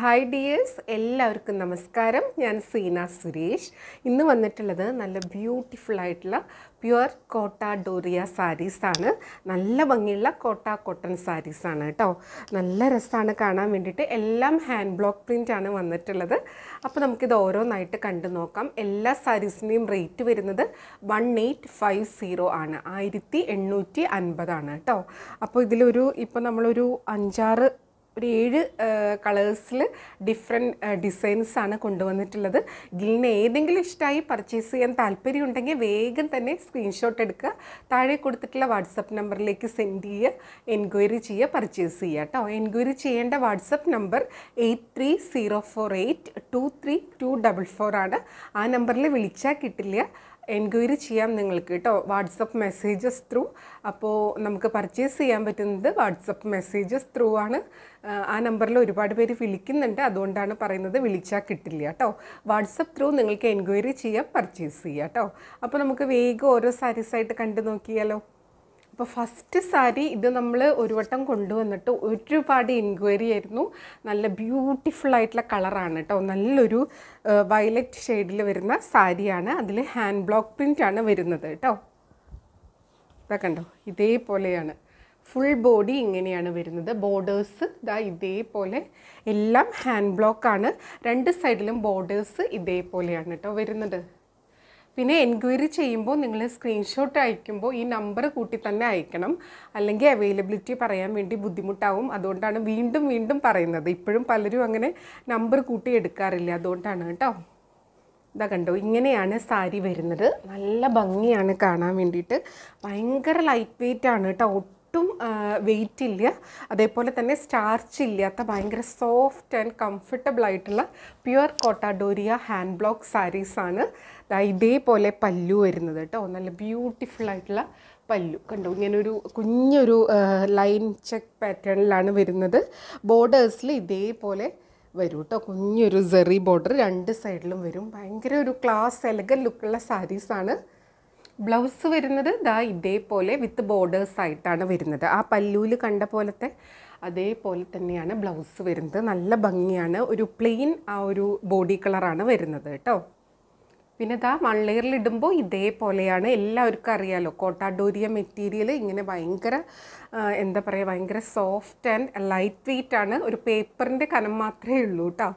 hi dears എല്ലാവർക്കും നമസ്കാരം ഞാൻ സീന സുരേഷ് ഇന്ന് വന്നിട്ടുള്ളത് നല്ല ബ്യൂട്ടിഫുൾ ആയിട്ടുള്ള പ്യുവർ കോട്ട ഡോറിയ സാരീസാണ് നല്ല ഭംഗിയുള്ള കോട്ട കോട്ടൺ സാരീസാണ് കേട്ടോ നല്ല രസമാണ് കാണാൻ വേണ്ടിയിട്ട് എല്ലാം ഹാൻഡ് ബ്ലോക്ക് പ്രിൻ്റ് ആണ് വന്നിട്ടുള്ളത് അപ്പോൾ നമുക്കിത് ഓരോന്നായിട്ട് കണ്ടു നോക്കാം എല്ലാ സാരീസിൻ്റെയും റേറ്റ് വരുന്നത് വൺ എയ്റ്റ് ഫൈവ് സീറോ ആണ് ആയിരത്തി എണ്ണൂറ്റി അൻപതാണ് കേട്ടോ അപ്പോൾ ഇതിലൊരു ഇപ്പോൾ നമ്മളൊരു അഞ്ചാറ് ഒരു ഏഴ് കളേഴ്സിൽ ഡിഫറെൻറ്റ് ഡിസൈൻസാണ് കൊണ്ടുവന്നിട്ടുള്ളത് ഗിലിന് ഏതെങ്കിലും ഇഷ്ടമായി പർച്ചേസ് ചെയ്യാൻ ഉണ്ടെങ്കിൽ വേഗം തന്നെ സ്ക്രീൻഷോട്ട് എടുക്കുക താഴെ കൊടുത്തിട്ടുള്ള വാട്സപ്പ് നമ്പറിലേക്ക് സെൻഡ് ചെയ്യുക എൻക്വയറി ചെയ്യുക പർച്ചേസ് ചെയ്യുക കേട്ടോ എൻക്വയറി ചെയ്യേണ്ട WhatsApp number eight three zero four eight two three two double four ആണ് ആ നമ്പറിൽ വിളിച്ചാൽ കിട്ടില്ല എൻക്വയറി ചെയ്യാം നിങ്ങൾക്ക് കേട്ടോ വാട്സപ്പ് മെസ്സേജസ് ത്രൂ അപ്പോൾ നമുക്ക് പർച്ചേസ് ചെയ്യാൻ പറ്റുന്നത് വാട്സപ്പ് മെസ്സേജസ് ത്രൂ ആണ് ആ നമ്പറിൽ ഒരുപാട് പേര് വിളിക്കുന്നുണ്ട് അതുകൊണ്ടാണ് പറയുന്നത് വിളിച്ചാൽ കിട്ടില്ല കേട്ടോ വാട്സപ്പ് ത്രൂ നിങ്ങൾക്ക് എൻക്വയറി ചെയ്യാം പർച്ചേസ് ചെയ്യാം കേട്ടോ അപ്പോൾ നമുക്ക് വേഗം ഓരോ സാരീസായിട്ട് കണ്ടു നോക്കിയാലോ അപ്പോൾ ഫസ്റ്റ് സാരി ഇത് നമ്മൾ ഒരു വട്ടം കൊണ്ടുവന്നിട്ട് ഒരുപാട് എൻക്വയറി ആയിരുന്നു നല്ല ബ്യൂട്ടിഫുൾ ആയിട്ടുള്ള കളറാണ് കേട്ടോ നല്ലൊരു വയലറ്റ് ഷെയ്ഡിൽ വരുന്ന സാരിയാണ് അതിൽ ഹാൻഡ് ബ്ലോക്ക് പ്രിൻ്റ് ആണ് വരുന്നത് കേട്ടോ ഇതാ കണ്ടോ ഇതേപോലെയാണ് ഫുൾ ബോഡി ഇങ്ങനെയാണ് വരുന്നത് ബോർഡേഴ്സ് ഇതാ ഇതേപോലെ എല്ലാം ഹാൻഡ് ബ്ലോക്കാണ് രണ്ട് സൈഡിലും ബോർഡേഴ്സ് ഇതേപോലെയാണ് കേട്ടോ വരുന്നത് പിന്നെ എൻക്വയറി ചെയ്യുമ്പോൾ നിങ്ങൾ സ്ക്രീൻഷോട്ട് അയക്കുമ്പോൾ ഈ നമ്പർ കൂട്ടി തന്നെ അയക്കണം അല്ലെങ്കിൽ അവൈലബിലിറ്റി പറയാൻ വേണ്ടി ബുദ്ധിമുട്ടാവും അതുകൊണ്ടാണ് വീണ്ടും വീണ്ടും പറയുന്നത് ഇപ്പോഴും പലരും അങ്ങനെ നമ്പർ കൂട്ടി എടുക്കാറില്ല അതുകൊണ്ടാണ് കേട്ടോ ഇതാ കണ്ടോ ഇങ്ങനെയാണ് സാരി വരുന്നത് നല്ല ഭംഗിയാണ് കാണാൻ വേണ്ടിയിട്ട് ഭയങ്കര ലൈറ്റ് വെയിറ്റ് ആണ് കേട്ടോ ഒട്ടും വെയിറ്റ് ഇല്ല അതേപോലെ തന്നെ സ്റ്റാർച്ച് ഇല്ലാത്ത ഭയങ്കര സോഫ്റ്റ് ആൻഡ് കംഫർട്ടബിൾ ആയിട്ടുള്ള പ്യുവർ കോട്ടാഡോരിയ ഹാൻഡ് ബ്ലോക്ക് സാരീസാണ് ഇതേപോലെ പല്ലു വരുന്നത് കേട്ടോ നല്ല ബ്യൂട്ടിഫുൾ ആയിട്ടുള്ള പല്ലു കണ്ടു ഇങ്ങനൊരു കുഞ്ഞൊരു ലൈൻ ചെക്ക് പാറ്റേണിലാണ് വരുന്നത് ബോർഡേഴ്സിൽ ഇതേപോലെ വരും കേട്ടോ കുഞ്ഞൊരു സെറി ബോർഡർ രണ്ട് സൈഡിലും വരും ഭയങ്കര ഒരു ക്ലാസ് എലഗൻ ലുക്കുള്ള സാരീസാണ് ബ്ലൗസ് വരുന്നത് ദാ ഇതേപോലെ വിത്ത് ബോർഡേഴ്സ് ആയിട്ടാണ് വരുന്നത് ആ പല്ലൂൽ കണ്ട പോലത്തെ അതേപോലെ തന്നെയാണ് ബ്ലൗസ് വരുന്നത് നല്ല ഭംഗിയാണ് ഒരു പ്ലെയിൻ ആ ഒരു ബോഡി കളറാണ് വരുന്നത് കേട്ടോ പിന്നെ ഇതാ വൺ ലെയറിൽ ഇടുമ്പോൾ ഇതേപോലെയാണ് എല്ലാവർക്കും അറിയാലോ കോട്ടാഡോരിയ മെറ്റീരിയൽ ഇങ്ങനെ ഭയങ്കര എന്താ പറയുക ഭയങ്കര സോഫ്റ്റ് ആൻഡ് ലൈറ്റ് വെയ്റ്റ് ആണ് ഒരു പേപ്പറിൻ്റെ കനം മാത്രമേ ഉള്ളൂ കേട്ടോ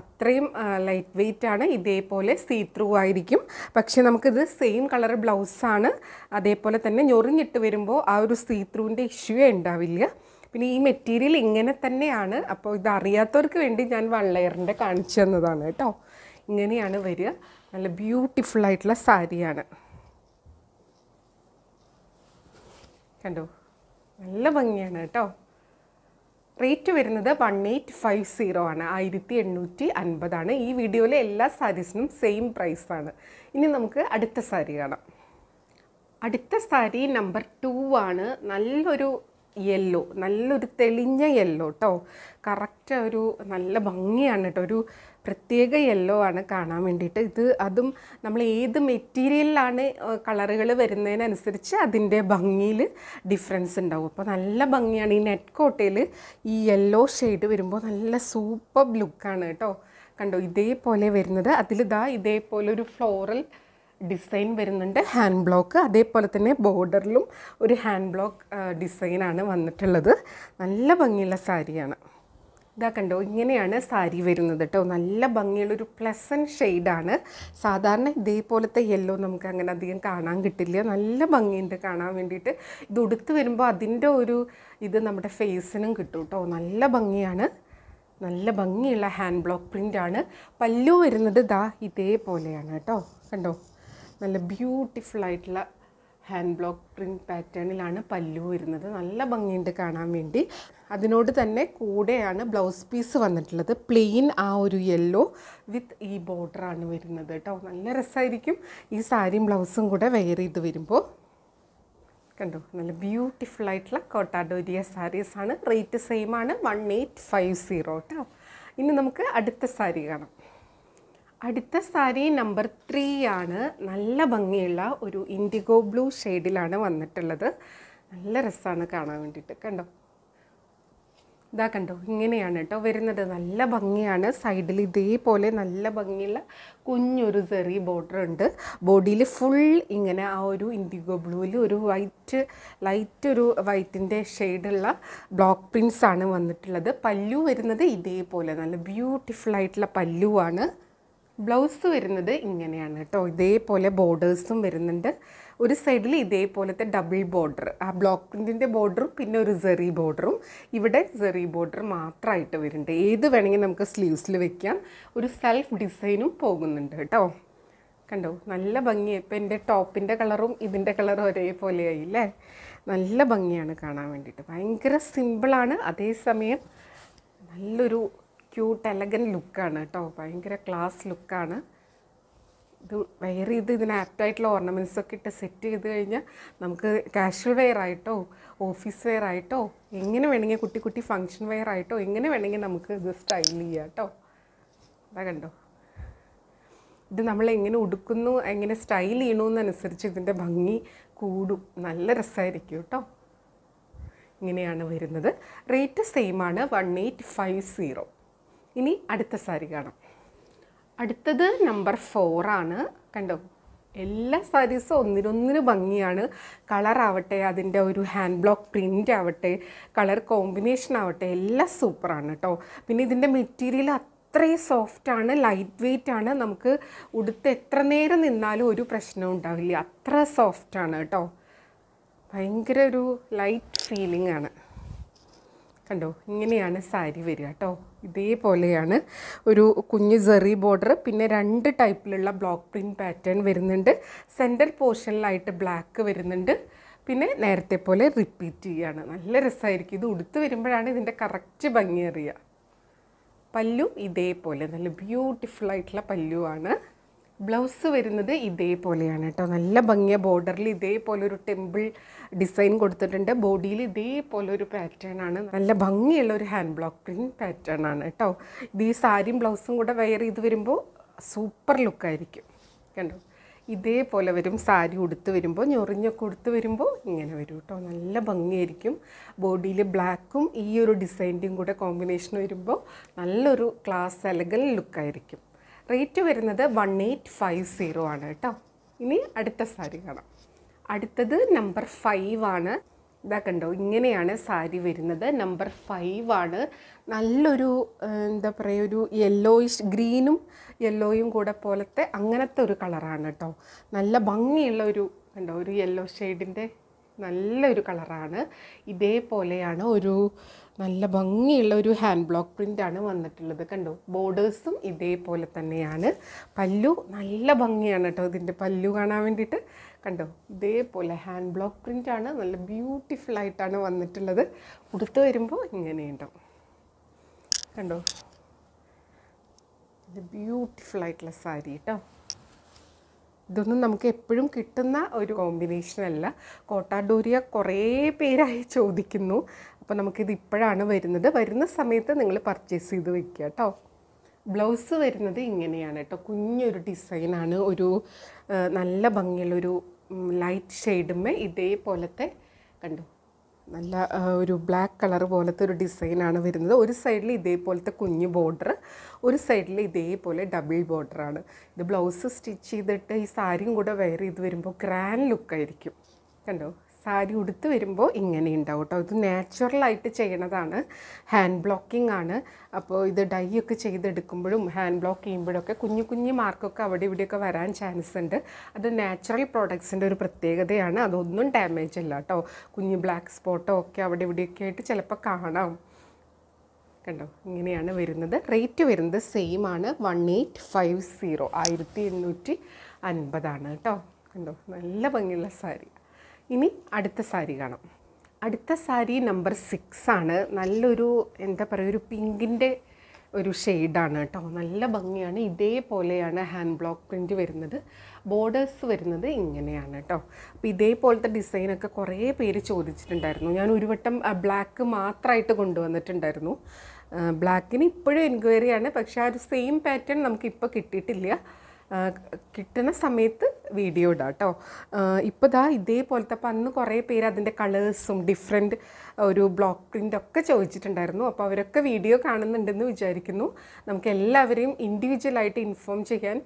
അത്രയും ലൈറ്റ് വെയ്റ്റ് ആണ് ഇതേപോലെ സീ ത്രൂ ആയിരിക്കും പക്ഷേ നമുക്കിത് സെയിം കളർ ബ്ലൗസാണ് അതേപോലെ തന്നെ ഞൊറിഞ്ഞിട്ട് വരുമ്പോൾ ആ ഒരു സീ ത്രൂവിൻ്റെ ഇഷ്യൂ ഉണ്ടാവില്ല പിന്നെ ഈ മെറ്റീരിയൽ ഇങ്ങനെ തന്നെയാണ് അപ്പോൾ ഇത് അറിയാത്തവർക്ക് വേണ്ടി ഞാൻ വൺ ലെയറിൻ്റെ കാണിച്ചു തന്നതാണ് കേട്ടോ ഇങ്ങനെയാണ് വരിക നല്ല ബ്യൂട്ടിഫുൾ ആയിട്ടുള്ള സാരിയാണ് കണ്ടോ നല്ല ഭംഗിയാണ് കേട്ടോ റേറ്റ് വരുന്നത് വൺ എയ്റ്റ് ഫൈവ് സീറോ ആണ് ആയിരത്തി എണ്ണൂറ്റി അൻപതാണ് ഈ വീഡിയോയിലെ എല്ലാ സാരീസിനും സെയിം പ്രൈസാണ് ഇനി നമുക്ക് അടുത്ത സാരി കാണാം അടുത്ത സാരി നമ്പർ ടു ആണ് നല്ലൊരു യെല്ലോ നല്ലൊരു തെളിഞ്ഞ യെല്ലോ കേട്ടോ കറക്റ്റ് ഒരു നല്ല ഭംഗിയാണ് കേട്ടോ ഒരു പ്രത്യേക യെല്ലോ ആണ് കാണാൻ വേണ്ടിയിട്ട് ഇത് അതും നമ്മൾ ഏത് മെറ്റീരിയലിലാണ് കളറുകൾ വരുന്നതിനനുസരിച്ച് അതിൻ്റെ ഭംഗിയിൽ ഡിഫറൻസ് ഉണ്ടാവും അപ്പോൾ നല്ല ഭംഗിയാണ് ഈ നെറ്റ് കോട്ടയിൽ ഈ യെല്ലോ ഷെയ്ഡ് വരുമ്പോൾ നല്ല സൂപ്പർ ലുക്കാണ് കേട്ടോ കണ്ടോ ഇതേപോലെ വരുന്നത് അതിലിതാ ഇതേപോലെ ഒരു ഫ്ലോറൽ ഡിസൈൻ വരുന്നുണ്ട് ഹാൻഡ് ബ്ലോക്ക് അതേപോലെ തന്നെ ബോർഡറിലും ഒരു ഹാൻഡ് ബ്ലോക്ക് ഡിസൈനാണ് വന്നിട്ടുള്ളത് നല്ല ഭംഗിയുള്ള സാരിയാണ് ഇതാ കണ്ടോ ഇങ്ങനെയാണ് സാരി വരുന്നത് കേട്ടോ നല്ല ഭംഗിയുള്ളൊരു പ്ലസൻ ഷെയ്ഡാണ് സാധാരണ ഇതേപോലത്തെ യെല്ലോ നമുക്ക് അങ്ങനെ അധികം കാണാൻ കിട്ടില്ല നല്ല ഭംഗിയുണ്ട് കാണാൻ വേണ്ടിയിട്ട് ഇത് ഉടുത്ത് വരുമ്പോൾ അതിൻ്റെ ഒരു ഇത് നമ്മുടെ ഫേസിനും കിട്ടും കേട്ടോ നല്ല ഭംഗിയാണ് നല്ല ഭംഗിയുള്ള ഹാൻഡ് ബ്ലോക്ക് പ്രിൻ്റാണ് പല്ലു വരുന്നത് ദാ ഇതേപോലെയാണ് കേട്ടോ കണ്ടോ നല്ല ബ്യൂട്ടിഫുൾ ആയിട്ടുള്ള ഹാൻഡ് ബ്ലോക്ക് പ്രിൻറ്റ് പാറ്റേണിലാണ് പല്ലു വരുന്നത് നല്ല ഭംഗിയുണ്ട് കാണാൻ വേണ്ടി അതിനോട് തന്നെ കൂടെയാണ് ബ്ലൗസ് പീസ് വന്നിട്ടുള്ളത് പ്ലെയിൻ ആ ഒരു യെല്ലോ വിത്ത് ഈ ബോർഡറാണ് വരുന്നത് കേട്ടോ നല്ല രസമായിരിക്കും ഈ സാരിയും ബ്ലൗസും കൂടെ വെയർ ചെയ്ത് വരുമ്പോൾ കണ്ടു നല്ല ബ്യൂട്ടിഫുൾ ആയിട്ടുള്ള കോട്ടാഡോരിയ സാരീസാണ് റേറ്റ് ആണ് വൺ എയ്റ്റ് ഫൈവ് സീറോ കേട്ടോ ഇനി നമുക്ക് അടുത്ത സാരി കാണാം അടുത്ത സാരി നമ്പർ ത്രീ ആണ് നല്ല ഭംഗിയുള്ള ഒരു ഇൻഡിഗോ ബ്ലൂ ഷെയ്ഡിലാണ് വന്നിട്ടുള്ളത് നല്ല രസമാണ് കാണാൻ വേണ്ടിയിട്ട് കണ്ടോ ഇതാ കണ്ടോ ഇങ്ങനെയാണ് കേട്ടോ വരുന്നത് നല്ല ഭംഗിയാണ് സൈഡിൽ ഇതേപോലെ നല്ല ഭംഗിയുള്ള കുഞ്ഞൊരു ചെറിയ ബോർഡർ ഉണ്ട് ബോഡിയിൽ ഫുൾ ഇങ്ങനെ ആ ഒരു ഇൻഡിഗോ ബ്ലൂവിൽ ഒരു വൈറ്റ് ലൈറ്റ് ഒരു വൈറ്റിൻ്റെ ഷെയ്ഡുള്ള ബ്ലോക്ക് പ്രിൻസ് ആണ് വന്നിട്ടുള്ളത് പല്ലു വരുന്നത് ഇതേപോലെ നല്ല ബ്യൂട്ടിഫുൾ ആയിട്ടുള്ള പല്ലുവാണ് ബ്ലൗസ് വരുന്നത് ഇങ്ങനെയാണ് കേട്ടോ ഇതേപോലെ ബോർഡേഴ്സും വരുന്നുണ്ട് ഒരു സൈഡിൽ ഇതേപോലത്തെ ഡബിൾ ബോർഡർ ആ ബ്ലോക്ക് ബോർഡറും പിന്നെ ഒരു സെറി ബോർഡറും ഇവിടെ സെറി ബോർഡർ മാത്രമായിട്ട് വരുന്നുണ്ട് ഏത് വേണമെങ്കിൽ നമുക്ക് സ്ലീവ്സിൽ വെക്കാം ഒരു സെൽഫ് ഡിസൈനും പോകുന്നുണ്ട് കേട്ടോ കണ്ടോ നല്ല ഭംഗിയായി ഇപ്പം എൻ്റെ ടോപ്പിൻ്റെ കളറും ഇതിൻ്റെ കളറും ഒരേപോലെ ആയില്ലേ നല്ല ഭംഗിയാണ് കാണാൻ വേണ്ടിയിട്ട് ഭയങ്കര സിമ്പിളാണ് അതേസമയം നല്ലൊരു ക്യൂട്ട് എലഗൻ ലുക്കാണ് കേട്ടോ ഭയങ്കര ക്ലാസ് ലുക്കാണ് ഇത് വെയർ ചെയ്ത് ഇതിന് ആപ്റ്റായിട്ടുള്ള ഓർണമെൻറ്റ്സ് ഒക്കെ ഇട്ട് സെറ്റ് ചെയ്ത് കഴിഞ്ഞാൽ നമുക്ക് കാഷ്വൽ വെയർ ആയിട്ടോ ഓഫീസ് വെയർ ആയിട്ടോ എങ്ങനെ വേണമെങ്കിൽ കുട്ടി കുട്ടി ഫങ്ഷൻ വെയർ ആയിട്ടോ എങ്ങനെ വേണമെങ്കിൽ നമുക്ക് ഇത് സ്റ്റൈൽ ചെയ്യാം കേട്ടോ അതാ കണ്ടോ ഇത് നമ്മൾ എങ്ങനെ ഉടുക്കുന്നു എങ്ങനെ സ്റ്റൈൽ ചെയ്യണമെന്നനുസരിച്ച് ഇതിൻ്റെ ഭംഗി കൂടും നല്ല രസമായിരിക്കും കേട്ടോ ഇങ്ങനെയാണ് വരുന്നത് റേറ്റ് സെയിമാണ് വൺ എയ്റ്റ് ഫൈവ് സീറോ ഇനി അടുത്ത സാരി കാണാം അടുത്തത് നമ്പർ ഫോറാണ് കണ്ടോ എല്ലാ സാരീസും ഒന്നിനൊന്നിന് ഭംഗിയാണ് കളറാവട്ടെ അതിൻ്റെ ഒരു ഹാൻഡ് ബ്ലോക്ക് പ്രിൻ്റ് ആവട്ടെ കളർ കോമ്പിനേഷൻ ആവട്ടെ എല്ലാം സൂപ്പറാണ് കേട്ടോ പിന്നെ ഇതിൻ്റെ മെറ്റീരിയൽ അത്രയും സോഫ്റ്റാണ് ലൈറ്റ് വെയ്റ്റ് ആണ് നമുക്ക് ഉടുത്ത് എത്ര നേരം നിന്നാലും ഒരു പ്രശ്നവും ഉണ്ടാവില്ല അത്ര സോഫ്റ്റാണ് കേട്ടോ ഭയങ്കര ഒരു ലൈറ്റ് ഫീലിംഗ് ആണ് കണ്ടോ ഇങ്ങനെയാണ് സാരി വരിക കേട്ടോ ഇതേപോലെയാണ് ഒരു കുഞ്ഞ് ജെറി ബോർഡർ പിന്നെ രണ്ട് ടൈപ്പിലുള്ള ബ്ലോക്ക് പ്രിൻറ്റ് പാറ്റേൺ വരുന്നുണ്ട് സെൻറ്റർ പോർഷനിലായിട്ട് ബ്ലാക്ക് വരുന്നുണ്ട് പിന്നെ നേരത്തെ പോലെ റിപ്പീറ്റ് ചെയ്യുകയാണ് നല്ല രസമായിരിക്കും ഇത് ഉടുത്ത് വരുമ്പോഴാണ് ഇതിൻ്റെ കറക്റ്റ് ഭംഗി അറിയുക പല്ലു ഇതേപോലെ നല്ല ബ്യൂട്ടിഫുൾ ആയിട്ടുള്ള പല്ലുവാണ് ബ്ലൗസ് വരുന്നത് ഇതേപോലെയാണ് കേട്ടോ നല്ല ഭംഗിയ ബോർഡറിൽ ഇതേപോലെ ഒരു ടെമ്പിൾ ഡിസൈൻ കൊടുത്തിട്ടുണ്ട് ബോഡിയിൽ ഇതേപോലെ ഒരു പാറ്റേൺ ആണ് നല്ല ഭംഗിയുള്ള ഒരു ഹാൻഡ് ബ്ലോക്ക് പ്രിൻറ്റ് പാറ്റേൺ ആണ് കേട്ടോ ഇത് ഈ സാരിയും ബ്ലൗസും കൂടെ വെയർ ചെയ്ത് വരുമ്പോൾ സൂപ്പർ ലുക്കായിരിക്കും കണ്ടോ ഇതേപോലെ വരും സാരി ഉടുത്ത് വരുമ്പോൾ ഞൊറിഞ്ഞൊക്കെ ഉടുത്ത് വരുമ്പോൾ ഇങ്ങനെ വരും കേട്ടോ നല്ല ഭംഗിയായിരിക്കും ബോഡിയിൽ ബ്ലാക്കും ഈ ഒരു ഡിസൈൻ്റെയും കൂടെ കോമ്പിനേഷൻ വരുമ്പോൾ നല്ലൊരു ക്ലാസ് അല്ലെങ്കിൽ ലുക്കായിരിക്കും റേറ്റ് വരുന്നത് വൺ എയ്റ്റ് ഫൈവ് സീറോ ആണ് കേട്ടോ ഇനി അടുത്ത സാരി കാണാം അടുത്തത് നമ്പർ ഫൈവ് ആണ് ഇതാ കണ്ടോ ഇങ്ങനെയാണ് സാരി വരുന്നത് നമ്പർ ഫൈവ് ആണ് നല്ലൊരു എന്താ പറയുക ഒരു യെല്ലോയിഷ് ഗ്രീനും യെല്ലോയും കൂടെ പോലത്തെ അങ്ങനത്തെ ഒരു കളറാണ് കേട്ടോ നല്ല ഭംഗിയുള്ള ഒരു കണ്ടോ ഒരു യെല്ലോ ഷെയ്ഡിൻ്റെ നല്ലൊരു കളറാണ് ഇതേപോലെയാണ് ഒരു നല്ല ഭംഗിയുള്ള ഒരു ഹാൻഡ് ബ്ലോക്ക് പ്രിൻ്റാണ് വന്നിട്ടുള്ളത് കണ്ടോ ബോർഡേഴ്സും ഇതേപോലെ തന്നെയാണ് പല്ലു നല്ല ഭംഗിയാണ് കേട്ടോ ഇതിൻ്റെ പല്ലു കാണാൻ വേണ്ടിയിട്ട് കണ്ടോ ഇതേപോലെ ഹാൻഡ് ബ്ലോക്ക് പ്രിൻ്റാണ് നല്ല ബ്യൂട്ടിഫുൾ ആയിട്ടാണ് വന്നിട്ടുള്ളത് ഉടുത്ത് വരുമ്പോൾ ഇങ്ങനെയുണ്ടോ കണ്ടോ ഇത് ബ്യൂട്ടിഫുൾ ആയിട്ടുള്ള സാരി കേട്ടോ ഇതൊന്നും നമുക്ക് എപ്പോഴും കിട്ടുന്ന ഒരു കോമ്പിനേഷൻ അല്ല കോട്ടാഡോരിയ കുറേ പേരായി ചോദിക്കുന്നു അപ്പോൾ നമുക്കിത് ഇപ്പോഴാണ് വരുന്നത് വരുന്ന സമയത്ത് നിങ്ങൾ പർച്ചേസ് ചെയ്ത് വെക്കുക കേട്ടോ ബ്ലൗസ് വരുന്നത് ഇങ്ങനെയാണ് കേട്ടോ കുഞ്ഞൊരു ഡിസൈനാണ് ഒരു നല്ല ഭംഗിയുള്ളൊരു ലൈറ്റ് ഷെയ്ഡുമേ ഇതേപോലത്തെ കണ്ടു നല്ല ഒരു ബ്ലാക്ക് കളർ പോലത്തെ ഒരു ഡിസൈനാണ് വരുന്നത് ഒരു സൈഡിൽ ഇതേപോലത്തെ കുഞ്ഞ് ബോർഡർ ഒരു സൈഡിൽ ഇതേപോലെ ഡബിൾ ബോർഡറാണ് ഇത് ബ്ലൗസ് സ്റ്റിച്ച് ചെയ്തിട്ട് ഈ സാരിയും കൂടെ വെയർ ചെയ്ത് വരുമ്പോൾ ഗ്രാൻഡ് ലുക്കായിരിക്കും കണ്ടോ സാരി ഉടുത്ത് വരുമ്പോൾ ഇങ്ങനെ ഉണ്ടാവും കേട്ടോ ഇത് നാച്ചുറലായിട്ട് ചെയ്യണതാണ് ഹാൻഡ് ബ്ലോക്കിംഗ് ആണ് അപ്പോൾ ഇത് ഡൈ ഒക്കെ ചെയ്തെടുക്കുമ്പോഴും ഹാൻഡ് ബ്ലോക്ക് ചെയ്യുമ്പോഴൊക്കെ കുഞ്ഞു കുഞ്ഞു മാർക്കൊക്കെ അവിടെ ഇവിടെയൊക്കെ വരാൻ ചാൻസ് ഉണ്ട് അത് നാച്ചുറൽ പ്രോഡക്ട്സിൻ്റെ ഒരു പ്രത്യേകതയാണ് അതൊന്നും ഡാമേജ് അല്ല കേട്ടോ കുഞ്ഞു ബ്ലാക്ക് സ്പോട്ടോ ഒക്കെ അവിടെ ഇവിടെയൊക്കെ ആയിട്ട് ചിലപ്പോൾ കാണാം കണ്ടോ ഇങ്ങനെയാണ് വരുന്നത് റേറ്റ് വരുന്നത് സെയിം ആണ് വൺ എയ്റ്റ് ഫൈവ് സീറോ ആയിരത്തി എണ്ണൂറ്റി അൻപതാണ് കേട്ടോ കണ്ടോ നല്ല ഭംഗിയുള്ള സാരി ഇനി അടുത്ത സാരി കാണാം അടുത്ത സാരി നമ്പർ സിക്സ് ആണ് നല്ലൊരു എന്താ പറയുക ഒരു പിങ്കിൻ്റെ ഒരു ഷെയ്ഡാണ് കേട്ടോ നല്ല ഭംഗിയാണ് ഇതേപോലെയാണ് ഹാൻഡ് ബ്ലോക്ക് പ്രിൻറ്റ് വരുന്നത് ബോർഡേഴ്സ് വരുന്നത് ഇങ്ങനെയാണ് കേട്ടോ അപ്പോൾ ഇതേപോലത്തെ ഡിസൈനൊക്കെ കുറേ പേര് ചോദിച്ചിട്ടുണ്ടായിരുന്നു ഞാൻ ഒരു വട്ടം ബ്ലാക്ക് മാത്രമായിട്ട് കൊണ്ടുവന്നിട്ടുണ്ടായിരുന്നു ബ്ലാക്കിന് ഇപ്പോഴും എൻക്വയറിയാണ് പക്ഷേ ആ ഒരു സെയിം പാറ്റേൺ നമുക്കിപ്പോൾ കിട്ടിയിട്ടില്ല കിട്ടുന്ന സമയത്ത് വീഡിയോ ഇടാം കേട്ടോ ഇപ്പോൾ ദാ ഇതേപോലത്തെ അപ്പോൾ അന്ന് കുറേ പേര് അതിൻ്റെ കളേഴ്സും ഡിഫറെൻ്റ് ഒരു ബ്ലോക്ക് ഒക്കെ ചോദിച്ചിട്ടുണ്ടായിരുന്നു അപ്പോൾ അവരൊക്കെ വീഡിയോ കാണുന്നുണ്ടെന്ന് വിചാരിക്കുന്നു നമുക്ക് എല്ലാവരെയും ഇൻഡിവിജ്വലായിട്ട് ഇൻഫോം ചെയ്യാൻ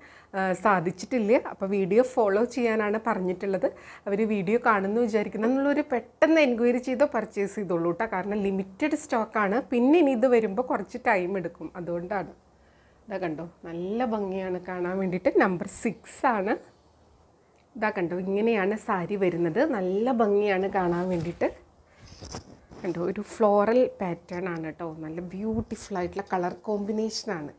സാധിച്ചിട്ടില്ല അപ്പോൾ വീഡിയോ ഫോളോ ചെയ്യാനാണ് പറഞ്ഞിട്ടുള്ളത് അവർ വീഡിയോ കാണുന്നു വിചാരിക്കുന്നു എന്നുള്ളൊരു പെട്ടെന്ന് എൻക്വയറി ചെയ്തോ പർച്ചേസ് ചെയ്തോളൂ കേട്ടോ കാരണം ലിമിറ്റഡ് സ്റ്റോക്കാണ് പിന്നെ ഇനി ഇത് വരുമ്പോൾ കുറച്ച് ടൈം എടുക്കും അതുകൊണ്ടാണ് ഇതാ കണ്ടോ നല്ല ഭംഗിയാണ് കാണാൻ വേണ്ടിയിട്ട് നമ്പർ സിക്സ് ആണ് ഇതാ കണ്ടോ ഇങ്ങനെയാണ് സാരി വരുന്നത് നല്ല ഭംഗിയാണ് കാണാൻ വേണ്ടിയിട്ട് കണ്ടോ ഒരു ഫ്ലോറൽ പാറ്റേൺ ആണ് കേട്ടോ നല്ല ബ്യൂട്ടിഫുൾ ആയിട്ടുള്ള കളർ കോമ്പിനേഷനാണ്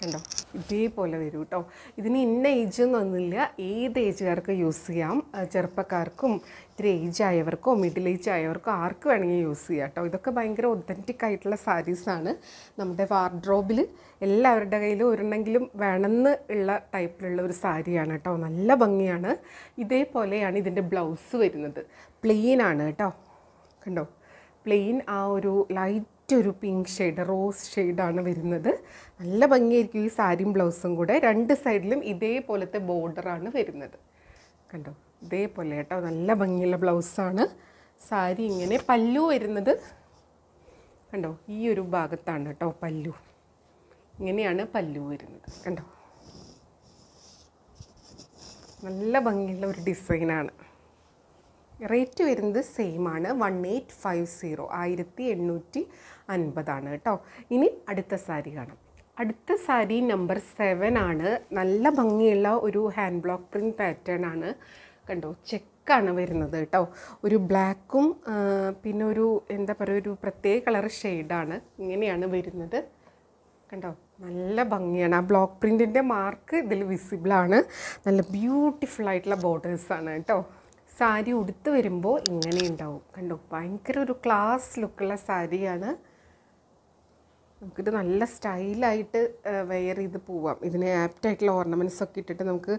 കണ്ടോ ഇതേപോലെ വരും കേട്ടോ ഇതിന് ഇന്ന ഏജ് എന്നൊന്നുമില്ല ഏത് ഏജുകാർക്കും യൂസ് ചെയ്യാം ചെറുപ്പക്കാർക്കും ഇത്തിരി ഏജ് ആയവർക്കോ മിഡിൽ ഏജ് ആയവർക്കോ ആർക്ക് വേണമെങ്കിൽ യൂസ് ചെയ്യാം കേട്ടോ ഇതൊക്കെ ഭയങ്കര ഒത്തൻറ്റിക് ആയിട്ടുള്ള സാരീസാണ് നമ്മുടെ വാർഡ്രോബിൽ എല്ലാവരുടെ കയ്യിലും ഒരെണ്ണെങ്കിലും വേണമെന്ന് ഉള്ള ടൈപ്പിലുള്ള ഒരു സാരിയാണ് കേട്ടോ നല്ല ഭംഗിയാണ് ഇതേപോലെയാണ് ഇതിൻ്റെ ബ്ലൗസ് വരുന്നത് പ്ലെയിൻ ആണ് കേട്ടോ കണ്ടോ പ്ലെയിൻ ആ ഒരു ലൈറ്റ് ഒരു പിങ്ക് ഷെയ്ഡ് റോസ് ഷെയ്ഡാണ് വരുന്നത് നല്ല ഭംഗിയായിരിക്കും ഈ സാരിയും ബ്ലൗസും കൂടെ രണ്ട് സൈഡിലും ഇതേപോലത്തെ ബോർഡറാണ് വരുന്നത് കണ്ടോ ഇതേപോലെ കേട്ടോ നല്ല ഭംഗിയുള്ള ബ്ലൗസാണ് സാരി ഇങ്ങനെ പല്ലു വരുന്നത് കണ്ടോ ഈ ഒരു ഭാഗത്താണ് കേട്ടോ പല്ലു ഇങ്ങനെയാണ് പല്ലു വരുന്നത് കണ്ടോ നല്ല ഭംഗിയുള്ള ഒരു ഡിസൈനാണ് റേറ്റ് വരുന്നത് സെയിമാണ് വൺ എയ്റ്റ് ഫൈവ് സീറോ ആയിരത്തി എണ്ണൂറ്റി അൻപതാണ് കേട്ടോ ഇനി അടുത്ത സാരി കാണാം അടുത്ത സാരി നമ്പർ സെവൻ ആണ് നല്ല ഭംഗിയുള്ള ഒരു ഹാൻഡ് ബ്ലോക്ക് പ്രിൻറ് പാറ്റേൺ ആണ് കണ്ടോ ചെക്കാണ് വരുന്നത് കേട്ടോ ഒരു ബ്ലാക്കും പിന്നെ ഒരു എന്താ പറയുക ഒരു പ്രത്യേക കളർ ഷെയ്ഡാണ് ഇങ്ങനെയാണ് വരുന്നത് കണ്ടോ നല്ല ഭംഗിയാണ് ആ ബ്ലോക്ക് പ്രിൻറ്റിൻ്റെ മാർക്ക് ഇതിൽ വിസിബിളാണ് നല്ല ബ്യൂട്ടിഫുൾ ആയിട്ടുള്ള ബോർഡേഴ്സാണ് കേട്ടോ സാരി ഉടുത്ത് വരുമ്പോൾ ഇങ്ങനെ ഉണ്ടാവും കണ്ടോ ഭയങ്കര ഒരു ക്ലാസ് ലുക്കുള്ള സാരിയാണ് നമുക്കിത് നല്ല സ്റ്റൈലായിട്ട് വെയർ ചെയ്ത് പോവാം ഇതിന് ആപ്റ്റായിട്ടുള്ള ഓർണമെൻറ്റ്സ് ഒക്കെ ഇട്ടിട്ട് നമുക്ക്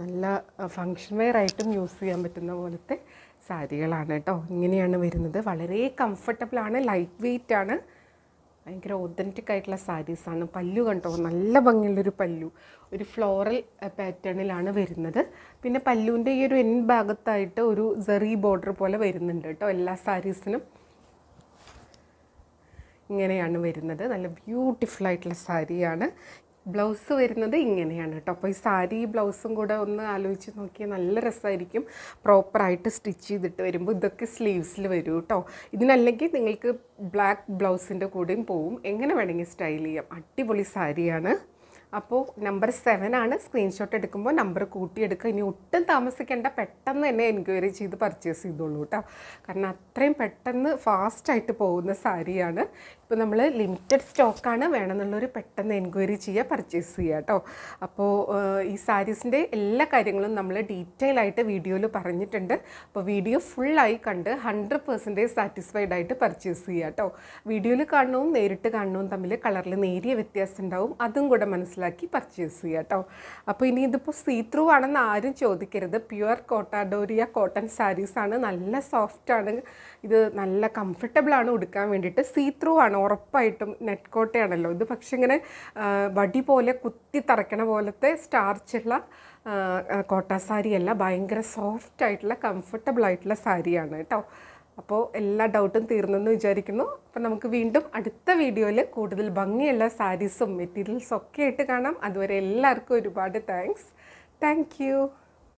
നല്ല ഫങ്ഷൻ വെയർ ആയിട്ടും യൂസ് ചെയ്യാൻ പറ്റുന്ന പോലത്തെ സാരികളാണ് കേട്ടോ ഇങ്ങനെയാണ് വരുന്നത് വളരെ കംഫർട്ടബിളാണ് ലൈറ്റ് വെയ്റ്റ് ആണ് ഭയങ്കര ഒതൻറ്റിക് ആയിട്ടുള്ള സാരീസാണ് പല്ലു കണ്ടോ നല്ല ഭംഗിയുള്ളൊരു പല്ലു ഒരു ഫ്ലോറൽ പാറ്റേണിലാണ് വരുന്നത് പിന്നെ പല്ലുവിൻ്റെ ഈ ഒരു എൻ ഭാഗത്തായിട്ട് ഒരു സെറി ബോർഡർ പോലെ വരുന്നുണ്ട് കേട്ടോ എല്ലാ സാരീസിനും ഇങ്ങനെയാണ് വരുന്നത് നല്ല ബ്യൂട്ടിഫുൾ ആയിട്ടുള്ള സാരിയാണ് ബ്ലൗസ് വരുന്നത് ഇങ്ങനെയാണ് കേട്ടോ അപ്പോൾ ഈ സാരി ബ്ലൗസും കൂടെ ഒന്ന് ആലോചിച്ച് നോക്കിയാൽ നല്ല രസമായിരിക്കും പ്രോപ്പറായിട്ട് സ്റ്റിച്ച് ചെയ്തിട്ട് വരുമ്പോൾ ഇതൊക്കെ സ്ലീവ്സിൽ വരും കേട്ടോ ഇതിനല്ലെങ്കിൽ നിങ്ങൾക്ക് ബ്ലാക്ക് ബ്ലൗസിൻ്റെ കൂടെയും പോവും എങ്ങനെ വേണമെങ്കിൽ സ്റ്റൈൽ ചെയ്യാം അടിപൊളി സാരിയാണ് അപ്പോൾ നമ്പർ സെവൻ ആണ് സ്ക്രീൻഷോട്ട് എടുക്കുമ്പോൾ നമ്പർ കൂട്ടിയെടുക്കുക ഇനി ഒട്ടും താമസിക്കേണ്ട പെട്ടെന്ന് തന്നെ എൻക്വയറി ചെയ്ത് പർച്ചേസ് ചെയ്തോളൂ കേട്ടോ കാരണം അത്രയും പെട്ടെന്ന് ഫാസ്റ്റായിട്ട് പോകുന്ന സാരിയാണ് അപ്പോൾ നമ്മൾ ലിമിറ്റഡ് സ്റ്റോക്കാണ് വേണമെന്നുള്ളവർ പെട്ടെന്ന് എൻക്വയറി ചെയ്യുക പർച്ചേസ് ചെയ്യുക കേട്ടോ അപ്പോൾ ഈ സാരീസിൻ്റെ എല്ലാ കാര്യങ്ങളും നമ്മൾ ഡീറ്റെയിൽ ആയിട്ട് വീഡിയോയിൽ പറഞ്ഞിട്ടുണ്ട് അപ്പോൾ വീഡിയോ ഫുള്ളായി കണ്ട് ഹൺഡ്രഡ് പെർസെൻറ്റേജ് സാറ്റിസ്ഫൈഡ് ആയിട്ട് പർച്ചേസ് ചെയ്യുക കേട്ടോ വീഡിയോയിൽ കാണണവും നേരിട്ട് കാണണവും തമ്മിൽ കളറിൽ നേരിയ വ്യത്യാസം ഉണ്ടാവും അതും കൂടെ മനസ്സിലാക്കി പർച്ചേസ് ചെയ്യുക കേട്ടോ അപ്പോൾ ഇനി ഇതിപ്പോൾ സീ ത്രൂ ആണെന്ന് ആരും ചോദിക്കരുത് പ്യുവർ കോട്ടാഡോരിയ കോട്ടൺ സാരീസാണ് നല്ല സോഫ്റ്റാണ് ഇത് നല്ല കംഫർട്ടബിളാണ് ഉടുക്കാൻ വേണ്ടിയിട്ട് സീ ത്രൂ ആണ് ഉറപ്പായിട്ടും നെറ്റ് കോട്ടയാണല്ലോ ഇത് പക്ഷെ ഇങ്ങനെ വടി പോലെ കുത്തി തറയ്ക്കണ പോലത്തെ സ്റ്റാർച്ചുള്ള കോട്ട അല്ല ഭയങ്കര സോഫ്റ്റ് ആയിട്ടുള്ള കംഫർട്ടബിൾ ആയിട്ടുള്ള സാരിയാണ് കേട്ടോ അപ്പോൾ എല്ലാ ഡൗട്ടും തീർന്നെന്ന് വിചാരിക്കുന്നു അപ്പോൾ നമുക്ക് വീണ്ടും അടുത്ത വീഡിയോയിൽ കൂടുതൽ ഭംഗിയുള്ള സാരീസും മെറ്റീരിയൽസും ഒക്കെ ആയിട്ട് കാണാം അതുവരെ എല്ലാവർക്കും ഒരുപാട് താങ്ക്സ് താങ്ക്